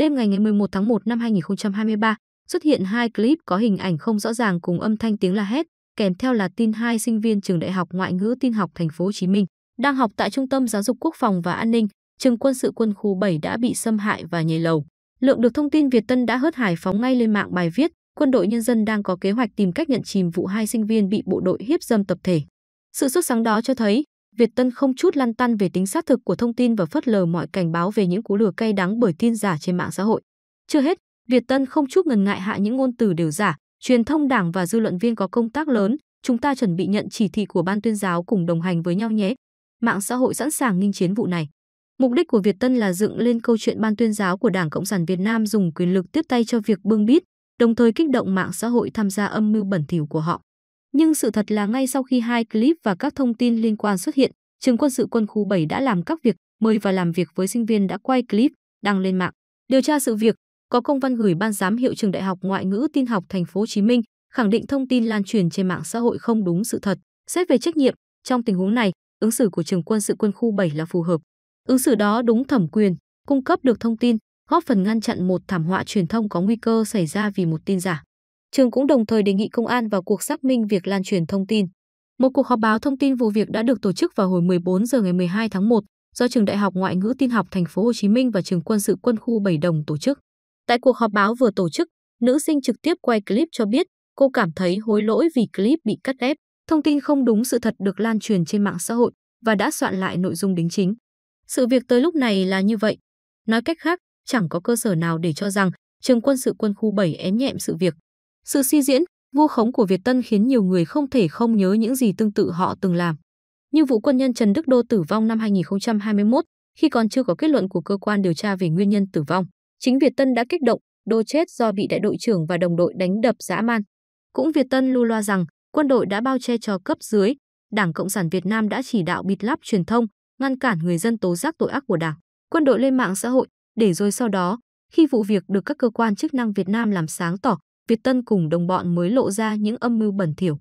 Đêm ngày ngày 11 tháng 1 năm 2023, xuất hiện hai clip có hình ảnh không rõ ràng cùng âm thanh tiếng la hét, kèm theo là tin hai sinh viên trường Đại học Ngoại ngữ Tin học Thành phố Hồ Chí Minh đang học tại Trung tâm Giáo dục Quốc phòng và An ninh, trường quân sự quân khu 7 đã bị xâm hại và nhảy lầu. Lượng được thông tin Việt Tân đã hớt hải phóng ngay lên mạng bài viết, quân đội nhân dân đang có kế hoạch tìm cách nhận chìm vụ hai sinh viên bị bộ đội hiếp dâm tập thể. Sự xuất sáng đó cho thấy, Việt Tân không chút lăn tăn về tính xác thực của thông tin và phớt lờ mọi cảnh báo về những cú lừa cay đắng bởi tin giả trên mạng xã hội. Chưa hết, Việt Tân không chút ngần ngại hạ những ngôn từ đều giả, truyền thông đảng và dư luận viên có công tác lớn, chúng ta chuẩn bị nhận chỉ thị của ban tuyên giáo cùng đồng hành với nhau nhé. Mạng xã hội sẵn sàng nghinh chiến vụ này. Mục đích của Việt Tân là dựng lên câu chuyện ban tuyên giáo của Đảng Cộng sản Việt Nam dùng quyền lực tiếp tay cho việc bưng bít, đồng thời kích động mạng xã hội tham gia âm mưu bẩn thỉu của họ. Nhưng sự thật là ngay sau khi hai clip và các thông tin liên quan xuất hiện, trường quân sự quân khu 7 đã làm các việc mời và làm việc với sinh viên đã quay clip, đăng lên mạng. Điều tra sự việc, có công văn gửi ban giám hiệu trường Đại học Ngoại ngữ Tin học Thành phố Hồ Chí Minh khẳng định thông tin lan truyền trên mạng xã hội không đúng sự thật. Xét về trách nhiệm, trong tình huống này, ứng xử của trường quân sự quân khu 7 là phù hợp. Ứng xử đó đúng thẩm quyền, cung cấp được thông tin, góp phần ngăn chặn một thảm họa truyền thông có nguy cơ xảy ra vì một tin giả. Trường cũng đồng thời đề nghị công an vào cuộc xác minh việc lan truyền thông tin. Một cuộc họp báo thông tin vụ việc đã được tổ chức vào hồi 14 giờ ngày 12 tháng 1 do Trường Đại học Ngoại ngữ Tin học Thành phố Hồ Chí Minh và Trường Quân sự Quân khu Bảy Đồng tổ chức. Tại cuộc họp báo vừa tổ chức, nữ sinh trực tiếp quay clip cho biết cô cảm thấy hối lỗi vì clip bị cắt ghép, thông tin không đúng sự thật được lan truyền trên mạng xã hội và đã soạn lại nội dung đính chính. Sự việc tới lúc này là như vậy. Nói cách khác, chẳng có cơ sở nào để cho rằng trường quân sự quân khu 7 ém nhẹm sự việc. Sự suy diễn, vu khống của Việt Tân khiến nhiều người không thể không nhớ những gì tương tự họ từng làm. Như vụ quân nhân Trần Đức Đô tử vong năm 2021, khi còn chưa có kết luận của cơ quan điều tra về nguyên nhân tử vong, chính Việt Tân đã kích động, Đô chết do bị đại đội trưởng và đồng đội đánh đập dã man. Cũng Việt Tân lưu loa rằng quân đội đã bao che cho cấp dưới, Đảng Cộng sản Việt Nam đã chỉ đạo bịt lắp truyền thông, ngăn cản người dân tố giác tội ác của Đảng, quân đội lên mạng xã hội, để rồi sau đó, khi vụ việc được các cơ quan chức năng Việt Nam làm sáng tỏ, Việt Tân cùng đồng bọn mới lộ ra những âm mưu bẩn thỉu